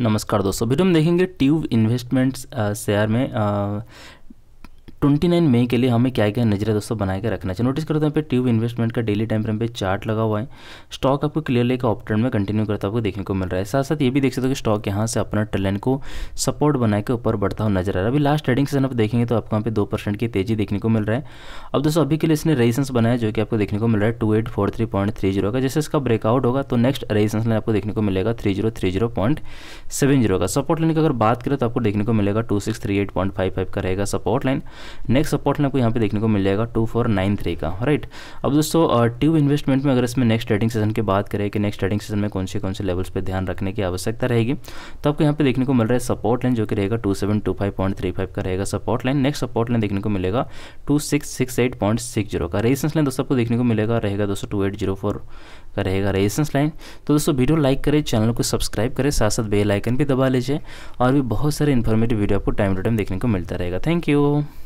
नमस्कार दोस्तों वीडियो में देखेंगे ट्यूब इन्वेस्टमेंट्स शेयर में ट्वेंटी नाइन मई के लिए हमें क्या क्या नजरें दोस्तों बना के रखना चाहिए नोटिस करते हैं पे ट्यूब इन्वेस्टमेंट का डेली टाइम फ्रेम पे चार्ट लगा हुआ है स्टॉक आपको क्लियरली एक ऑप्टर्न में कंटिन्यू करता आपको देखने को मिल रहा है साथ साथ ये भी देख सकते हो कि स्टॉक यहाँ से अपना ट्रेलन को सपोर्ट बना के ऊपर बढ़ता हुआ नजर आ रहा है अभी लास्ट ट्रेडिंग सेशन आप देखेंगे तो आपको यहाँ पे दो परसेंट की तेजी देखने को मिल रहा है अब दोस्तों अभी के लिए इसने रेजिस्टेंस बनाया जो कि आपको देखने को मिल रहा है two eight four three point three zero का जैसे इसका ब्रेकआउट होगा तो नेक्स्ट रेजिस्टेंस लाइन आपको देखने को मिलेगा three zero three zero point seven zero का सपोर्ट लाइन की अगर बात करें तो आपको देखने को मिलेगा two six three eight point five five का रहेगा सपोर्ट लाइन नेक्स्ट सपोर्ट आपको यहाँ पे देखने को मिल जाएगा टू फोर नाइन थ्री का राइट अब दोस्तों ट्यूब इन्वेस्टमेंट में अगर इसमें नेक्स्ट ट्रेडिंग सेशन की बात करें कि नेक्स्ट ट्रेडिंग सेशन में कौन से कौन से लेवल्स पर ध्यान रखने की आवश्यकता रहेगी तो आपको यहाँ पे देखने को मिल रहा है सपोर्ट लाइन जो कि रहेगा two seven two five point three five का रहेगा support line next support line देखने को मिलेगा two six six eight point six zero का रेजिस्टेंस लाइन दोस्तों आपको देखने को मिलेगा रहेगा दोस्तों टू एट जीरो फोर का रहेगा रेजिस्टेंस लाइन तो दोस्तों वीडियो लाइक करें चैनल को सब्सक्राइब करें साथ साथ बेल आइकन भी दबा लीजिए और भी बहुत सारे इन्फॉर्मेटिव वीडियो आपको टाइम टू टाइम देखने को मिलता रहेगा थैंक यू